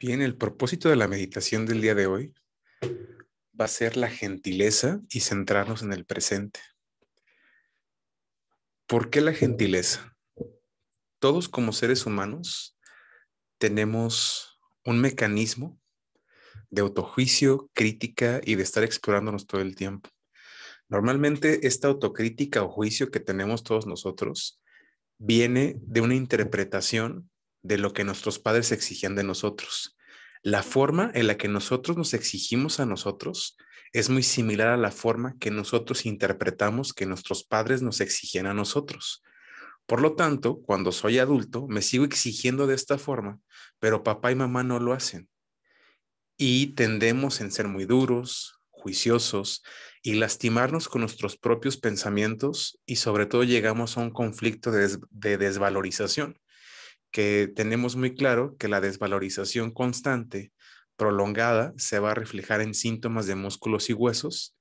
Bien, el propósito de la meditación del día de hoy va a ser la gentileza y centrarnos en el presente. ¿Por qué la gentileza? Todos como seres humanos tenemos un mecanismo de autojuicio, crítica y de estar explorándonos todo el tiempo. Normalmente esta autocrítica o juicio que tenemos todos nosotros viene de una interpretación de lo que nuestros padres exigían de nosotros la forma en la que nosotros nos exigimos a nosotros es muy similar a la forma que nosotros interpretamos que nuestros padres nos exigían a nosotros. Por lo tanto, cuando soy adulto, me sigo exigiendo de esta forma, pero papá y mamá no lo hacen. Y tendemos en ser muy duros, juiciosos y lastimarnos con nuestros propios pensamientos y sobre todo llegamos a un conflicto de, de desvalorización que tenemos muy claro que la desvalorización constante prolongada se va a reflejar en síntomas de músculos y huesos.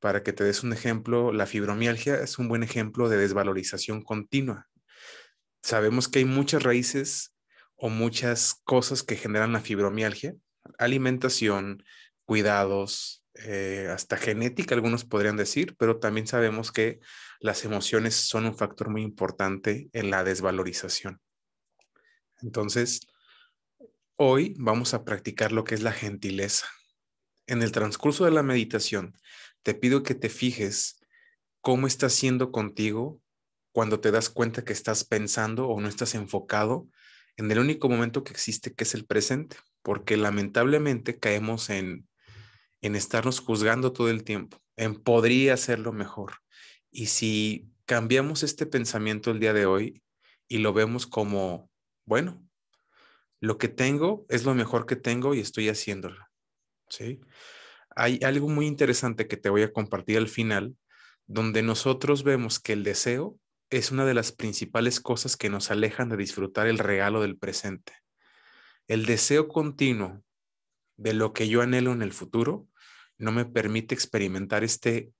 Para que te des un ejemplo, la fibromialgia es un buen ejemplo de desvalorización continua. Sabemos que hay muchas raíces o muchas cosas que generan la fibromialgia, alimentación, cuidados, eh, hasta genética, algunos podrían decir, pero también sabemos que las emociones son un factor muy importante en la desvalorización. Entonces, hoy vamos a practicar lo que es la gentileza. En el transcurso de la meditación, te pido que te fijes cómo estás siendo contigo cuando te das cuenta que estás pensando o no estás enfocado en el único momento que existe, que es el presente, porque lamentablemente caemos en, en estarnos juzgando todo el tiempo, en podría hacerlo mejor. Y si cambiamos este pensamiento el día de hoy y lo vemos como bueno, lo que tengo es lo mejor que tengo y estoy haciéndolo. Hay algo muy interesante que te voy a compartir al final, donde nosotros vemos que el deseo es una de las principales cosas que nos alejan de disfrutar el regalo del presente. El deseo continuo de lo que yo anhelo en el futuro no me permite experimentar este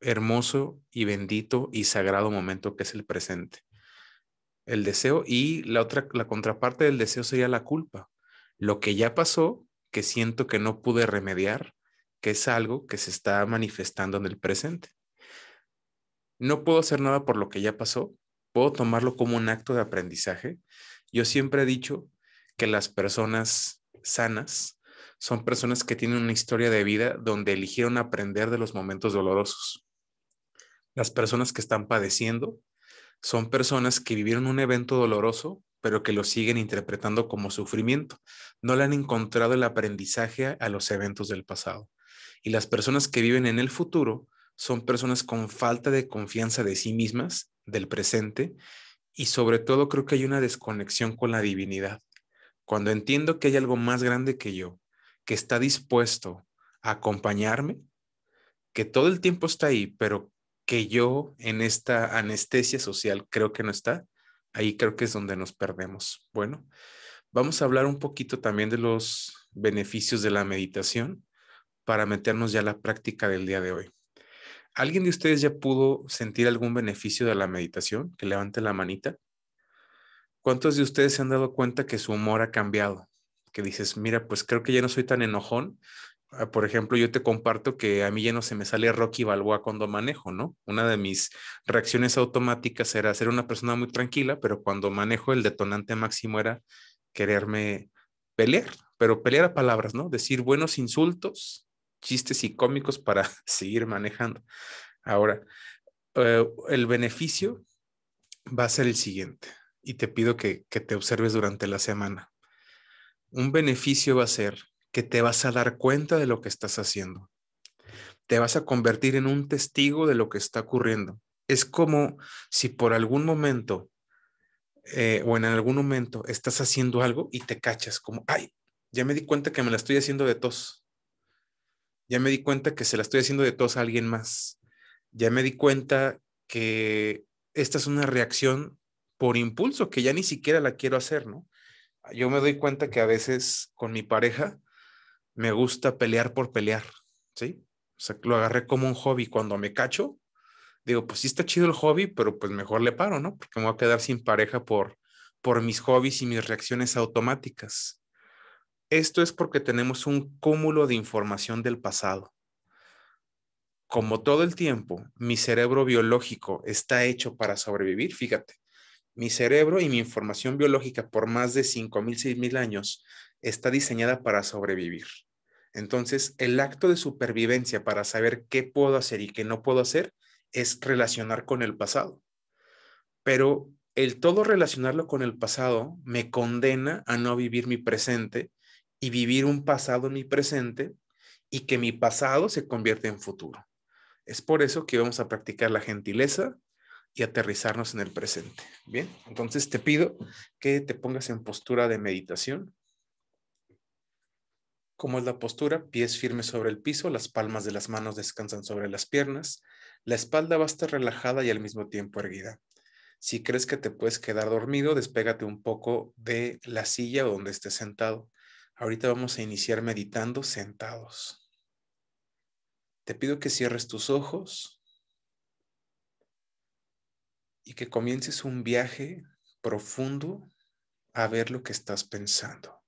hermoso y bendito y sagrado momento que es el presente el deseo y la otra, la contraparte del deseo sería la culpa. Lo que ya pasó, que siento que no pude remediar, que es algo que se está manifestando en el presente. No puedo hacer nada por lo que ya pasó, puedo tomarlo como un acto de aprendizaje. Yo siempre he dicho que las personas sanas son personas que tienen una historia de vida donde eligieron aprender de los momentos dolorosos. Las personas que están padeciendo son personas que vivieron un evento doloroso, pero que lo siguen interpretando como sufrimiento. No le han encontrado el aprendizaje a los eventos del pasado. Y las personas que viven en el futuro son personas con falta de confianza de sí mismas, del presente, y sobre todo creo que hay una desconexión con la divinidad. Cuando entiendo que hay algo más grande que yo, que está dispuesto a acompañarme, que todo el tiempo está ahí, pero que yo en esta anestesia social creo que no está. Ahí creo que es donde nos perdemos. Bueno, vamos a hablar un poquito también de los beneficios de la meditación para meternos ya a la práctica del día de hoy. ¿Alguien de ustedes ya pudo sentir algún beneficio de la meditación? Que levante la manita. ¿Cuántos de ustedes se han dado cuenta que su humor ha cambiado? Que dices, mira, pues creo que ya no soy tan enojón, Ah, por ejemplo, yo te comparto que a mí ya no se me sale Rocky Balboa cuando manejo, ¿no? Una de mis reacciones automáticas era ser una persona muy tranquila, pero cuando manejo el detonante máximo era quererme pelear, pero pelear a palabras, ¿no? Decir buenos insultos, chistes y cómicos para seguir manejando. Ahora, eh, el beneficio va a ser el siguiente y te pido que, que te observes durante la semana. Un beneficio va a ser que te vas a dar cuenta de lo que estás haciendo. Te vas a convertir en un testigo de lo que está ocurriendo. Es como si por algún momento eh, o en algún momento estás haciendo algo y te cachas como, ay, ya me di cuenta que me la estoy haciendo de tos. Ya me di cuenta que se la estoy haciendo de tos a alguien más. Ya me di cuenta que esta es una reacción por impulso que ya ni siquiera la quiero hacer, ¿no? Yo me doy cuenta que a veces con mi pareja me gusta pelear por pelear, ¿sí? O sea, lo agarré como un hobby. Cuando me cacho, digo, pues sí está chido el hobby, pero pues mejor le paro, ¿no? Porque me voy a quedar sin pareja por, por mis hobbies y mis reacciones automáticas. Esto es porque tenemos un cúmulo de información del pasado. Como todo el tiempo, mi cerebro biológico está hecho para sobrevivir, fíjate, mi cerebro y mi información biológica por más de 5.000, 6.000 años está diseñada para sobrevivir. Entonces, el acto de supervivencia para saber qué puedo hacer y qué no puedo hacer es relacionar con el pasado. Pero el todo relacionarlo con el pasado me condena a no vivir mi presente y vivir un pasado en mi presente y que mi pasado se convierta en futuro. Es por eso que vamos a practicar la gentileza, y aterrizarnos en el presente. Bien, entonces te pido que te pongas en postura de meditación. ¿Cómo es la postura? Pies firmes sobre el piso, las palmas de las manos descansan sobre las piernas, la espalda va a estar relajada y al mismo tiempo erguida. Si crees que te puedes quedar dormido, despégate un poco de la silla donde estés sentado. Ahorita vamos a iniciar meditando sentados. Te pido que cierres tus ojos y que comiences un viaje profundo a ver lo que estás pensando.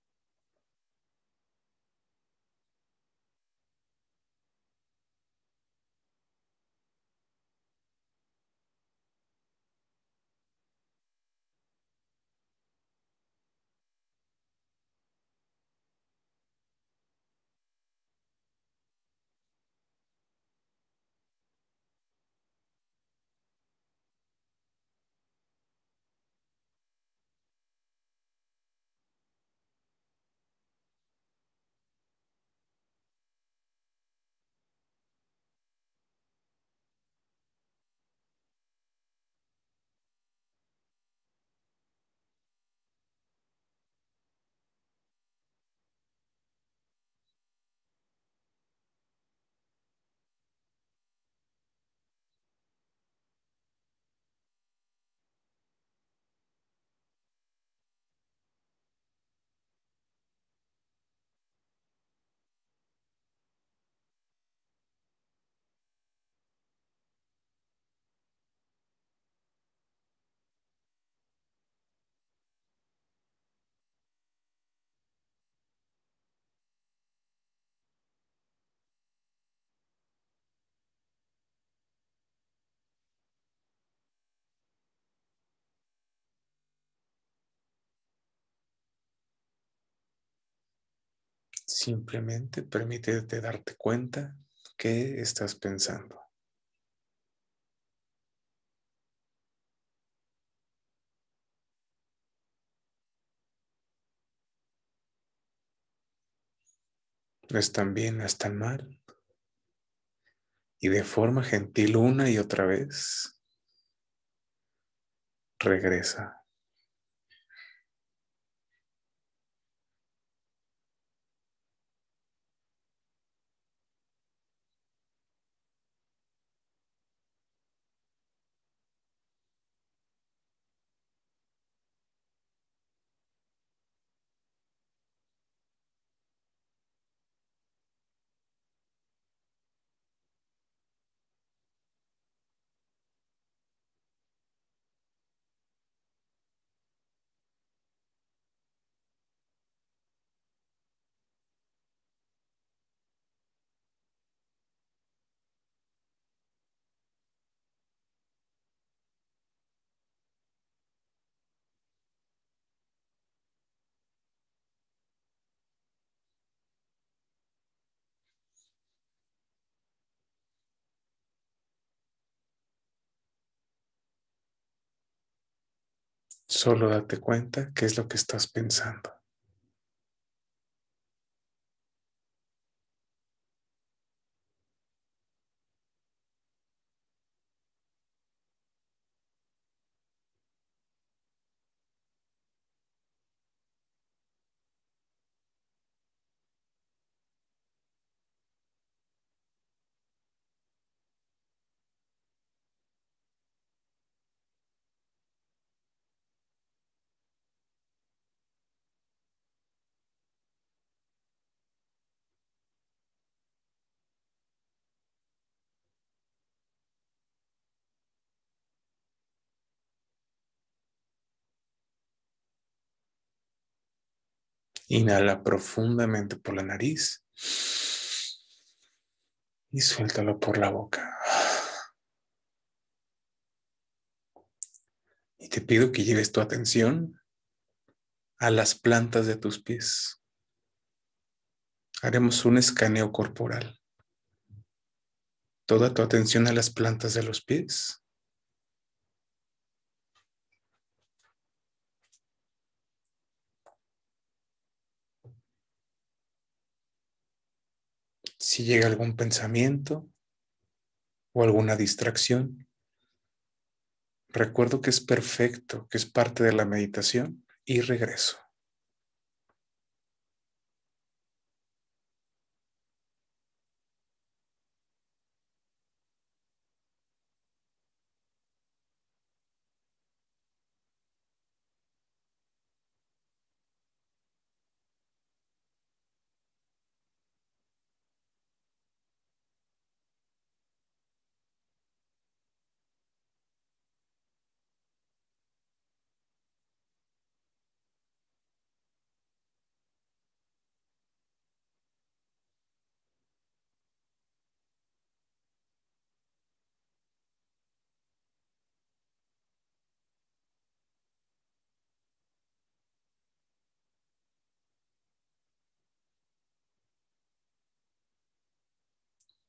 Simplemente permítete darte cuenta qué estás pensando. No están bien, no están mal. Y de forma gentil una y otra vez, regresa. Solo date cuenta qué es lo que estás pensando. Inhala profundamente por la nariz y suéltalo por la boca. Y te pido que lleves tu atención a las plantas de tus pies. Haremos un escaneo corporal. Toda tu atención a las plantas de los pies. si llega algún pensamiento o alguna distracción. Recuerdo que es perfecto, que es parte de la meditación y regreso.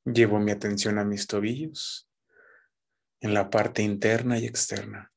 Llevo mi atención a mis tobillos, en la parte interna y externa.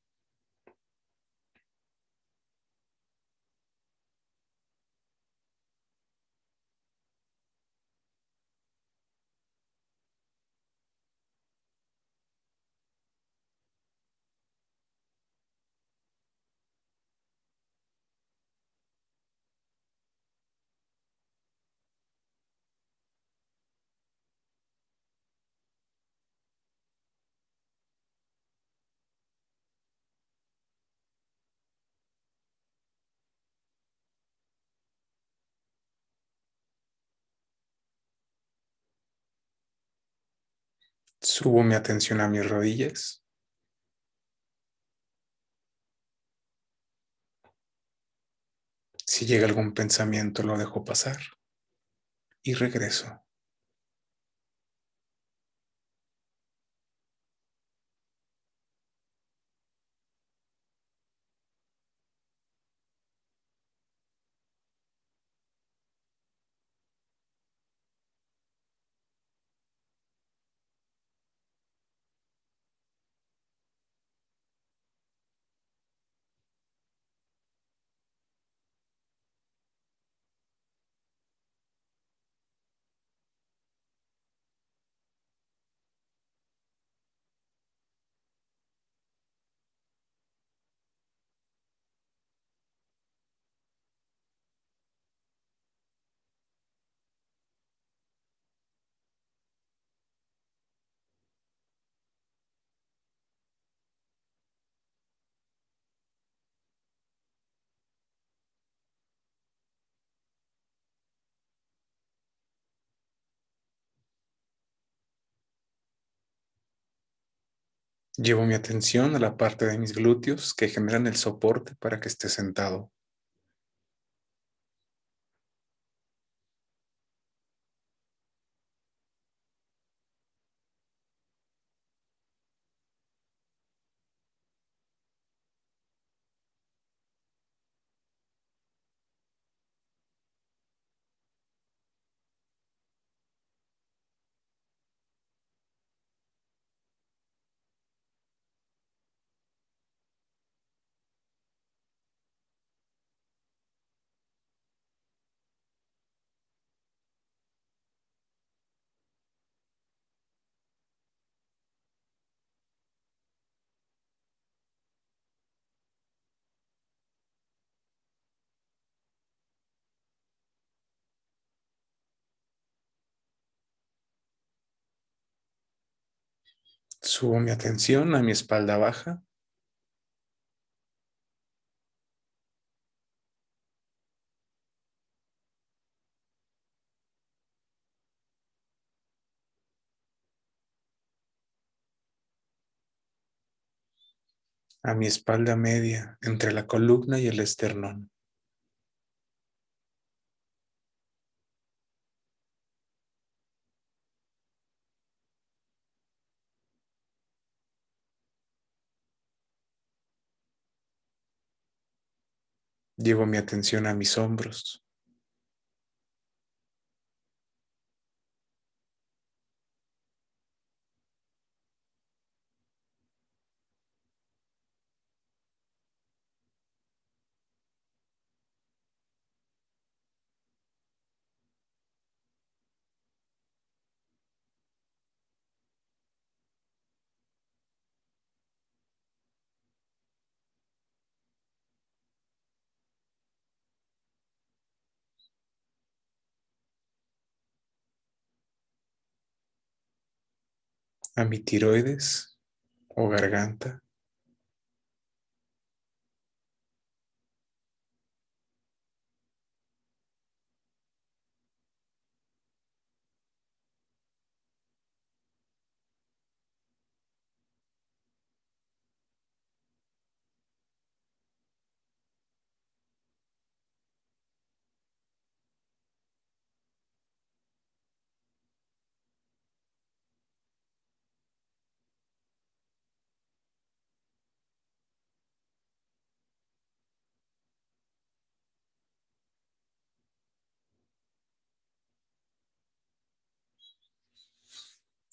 Subo mi atención a mis rodillas. Si llega algún pensamiento, lo dejo pasar y regreso Llevo mi atención a la parte de mis glúteos que generan el soporte para que esté sentado. Subo mi atención a mi espalda baja. a mi espalda media entre la columna y el esternón. Llevo mi atención a mis hombros, a mi tiroides o garganta.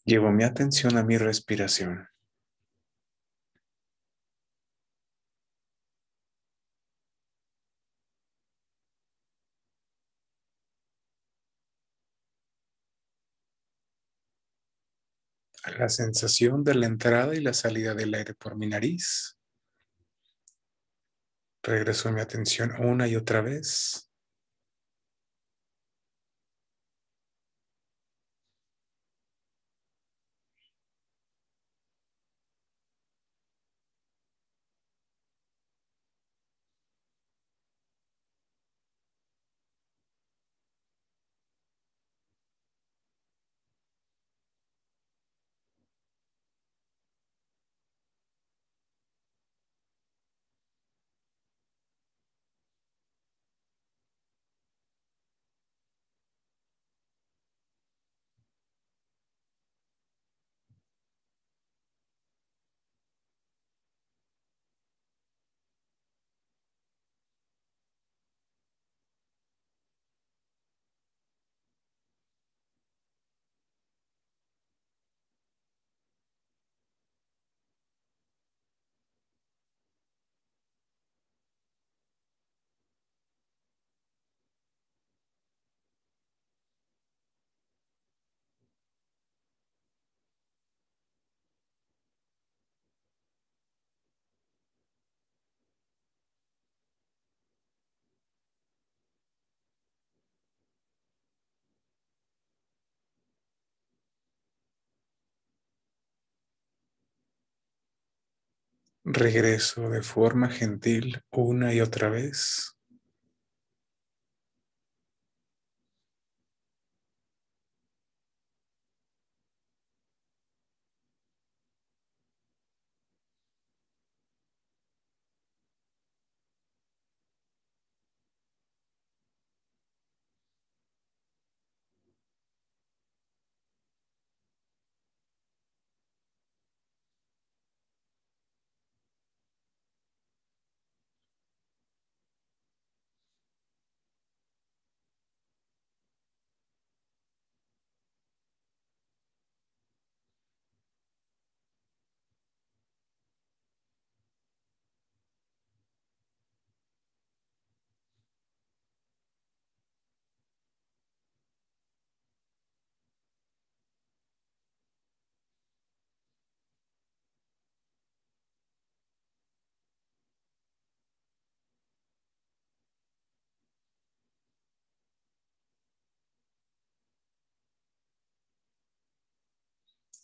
Llevo mi atención a mi respiración. A la sensación de la entrada y la salida del aire por mi nariz. Regreso mi atención una y otra vez Regreso de forma gentil una y otra vez.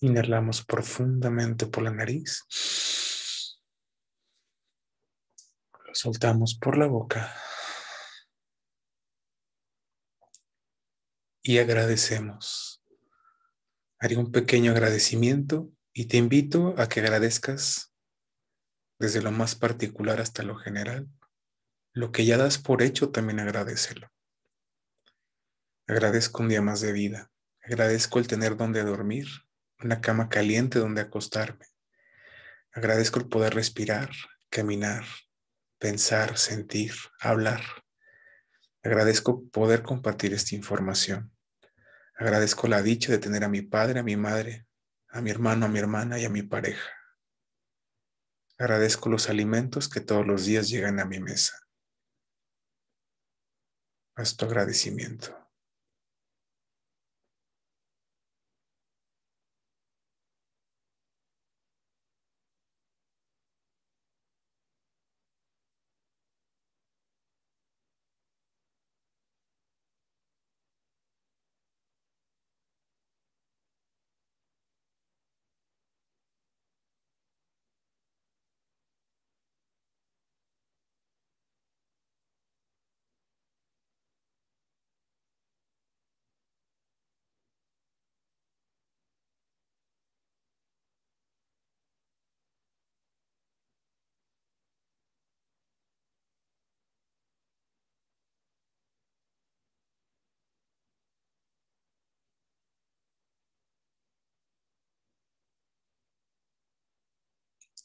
Inhalamos profundamente por la nariz. Lo soltamos por la boca. Y agradecemos. Haré un pequeño agradecimiento y te invito a que agradezcas desde lo más particular hasta lo general. Lo que ya das por hecho también agradecelo. Agradezco un día más de vida. Agradezco el tener donde dormir una cama caliente donde acostarme. Agradezco el poder respirar, caminar, pensar, sentir, hablar. Agradezco poder compartir esta información. Agradezco la dicha de tener a mi padre, a mi madre, a mi hermano, a mi hermana y a mi pareja. Agradezco los alimentos que todos los días llegan a mi mesa. A tu agradecimiento.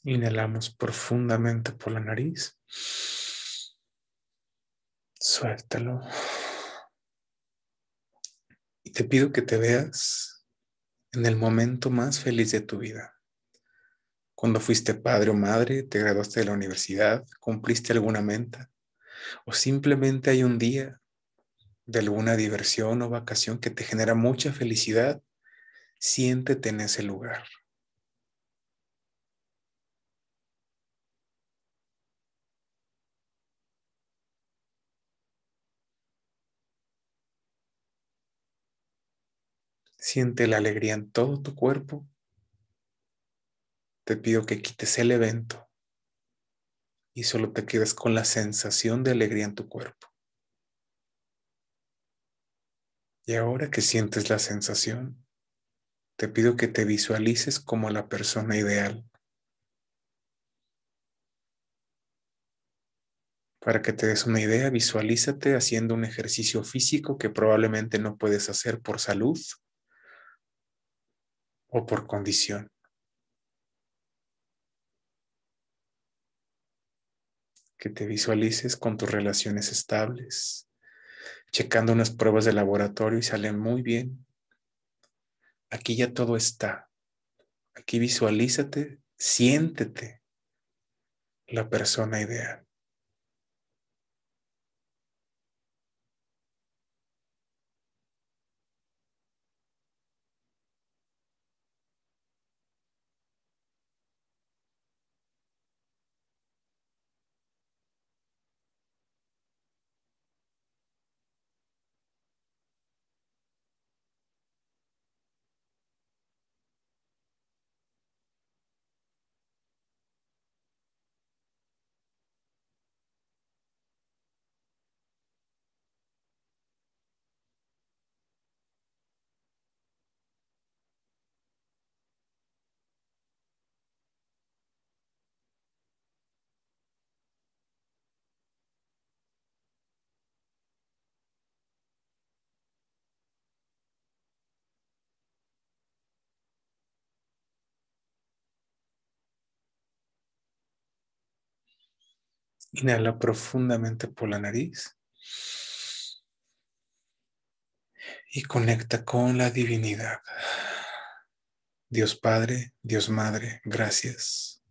Inhalamos profundamente por la nariz. Suéltalo. Y te pido que te veas en el momento más feliz de tu vida. Cuando fuiste padre o madre, te graduaste de la universidad, cumpliste alguna meta, o simplemente hay un día de alguna diversión o vacación que te genera mucha felicidad, siéntete en ese lugar. Siente la alegría en todo tu cuerpo. Te pido que quites el evento y solo te quedes con la sensación de alegría en tu cuerpo. Y ahora que sientes la sensación, te pido que te visualices como la persona ideal. Para que te des una idea, visualízate haciendo un ejercicio físico que probablemente no puedes hacer por salud o por condición. Que te visualices con tus relaciones estables, checando unas pruebas de laboratorio y salen muy bien. Aquí ya todo está. Aquí visualízate, siéntete la persona ideal. Inhala profundamente por la nariz y conecta con la divinidad. Dios Padre, Dios Madre, gracias.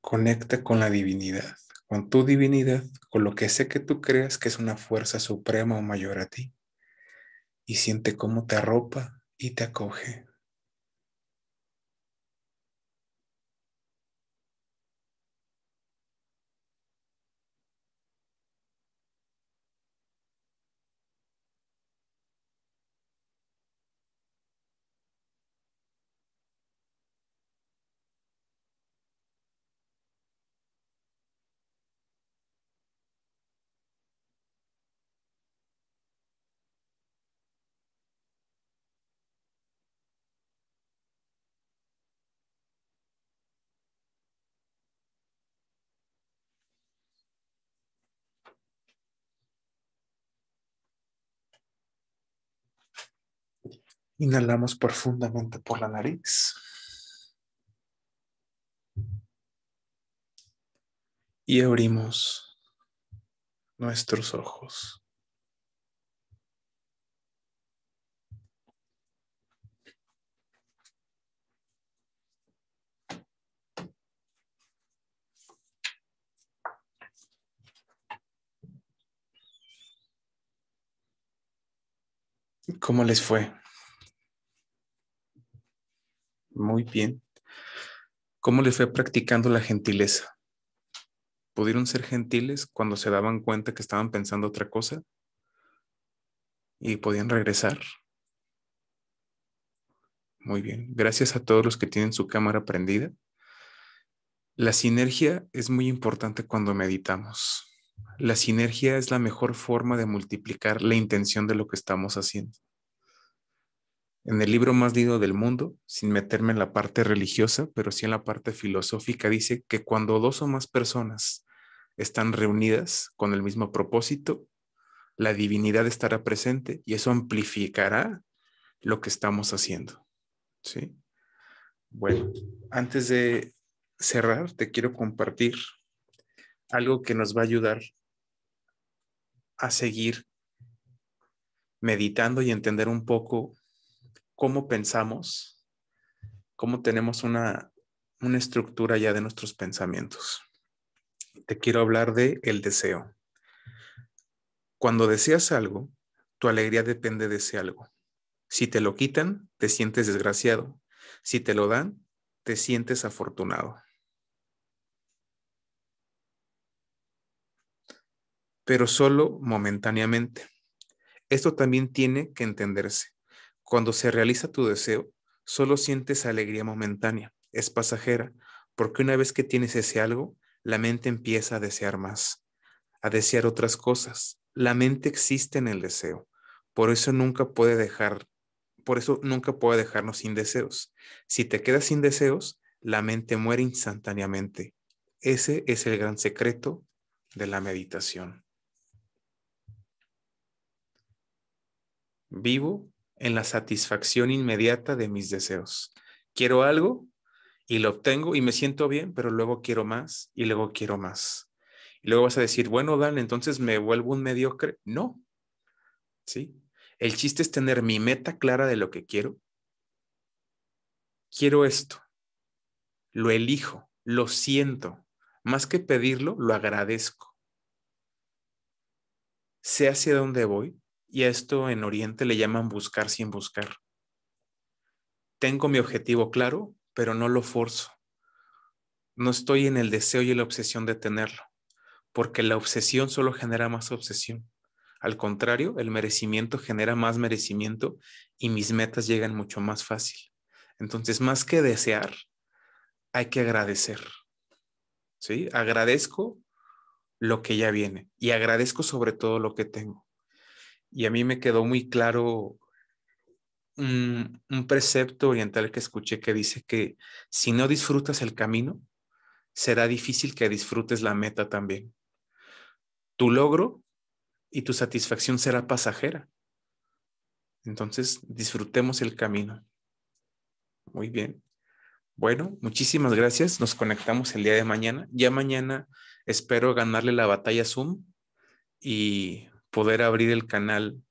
Conecta con la divinidad, con tu divinidad, con lo que sé que tú creas que es una fuerza suprema o mayor a ti. Y siente cómo te arropa y te acoge. Inhalamos profundamente por la nariz. Y abrimos nuestros ojos. ¿Cómo les fue? muy bien cómo les fue practicando la gentileza. ¿Pudieron ser gentiles cuando se daban cuenta que estaban pensando otra cosa? ¿Y podían regresar? Muy bien. Gracias a todos los que tienen su cámara prendida. La sinergia es muy importante cuando meditamos. La sinergia es la mejor forma de multiplicar la intención de lo que estamos haciendo en el libro más lido del mundo, sin meterme en la parte religiosa, pero sí en la parte filosófica, dice que cuando dos o más personas están reunidas con el mismo propósito, la divinidad estará presente y eso amplificará lo que estamos haciendo. ¿Sí? Bueno, antes de cerrar, te quiero compartir algo que nos va a ayudar a seguir meditando y entender un poco cómo pensamos, cómo tenemos una, una estructura ya de nuestros pensamientos. Te quiero hablar de el deseo. Cuando deseas algo, tu alegría depende de ese algo. Si te lo quitan, te sientes desgraciado. Si te lo dan, te sientes afortunado. Pero solo momentáneamente. Esto también tiene que entenderse. Cuando se realiza tu deseo, solo sientes alegría momentánea, es pasajera, porque una vez que tienes ese algo, la mente empieza a desear más, a desear otras cosas. La mente existe en el deseo, por eso nunca puede dejar, por eso nunca puede dejarnos sin deseos. Si te quedas sin deseos, la mente muere instantáneamente. Ese es el gran secreto de la meditación. Vivo en la satisfacción inmediata de mis deseos. Quiero algo y lo obtengo y me siento bien, pero luego quiero más y luego quiero más. Y luego vas a decir, bueno, Dan, entonces me vuelvo un mediocre. No. ¿Sí? El chiste es tener mi meta clara de lo que quiero. Quiero esto. Lo elijo, lo siento. Más que pedirlo, lo agradezco. Sé hacia dónde voy y a esto en Oriente le llaman buscar sin buscar. Tengo mi objetivo claro, pero no lo forzo. No estoy en el deseo y la obsesión de tenerlo, porque la obsesión solo genera más obsesión. Al contrario, el merecimiento genera más merecimiento y mis metas llegan mucho más fácil. Entonces, más que desear, hay que agradecer. ¿Sí? Agradezco lo que ya viene y agradezco sobre todo lo que tengo y a mí me quedó muy claro un, precepto oriental que escuché que dice que si no disfrutas el camino, será difícil que disfrutes la meta también. Tu logro y tu satisfacción será pasajera. Entonces, disfrutemos el camino. Muy bien. Bueno, muchísimas gracias. Nos conectamos el día de mañana. Ya mañana espero ganarle la batalla Zoom y poder abrir el canal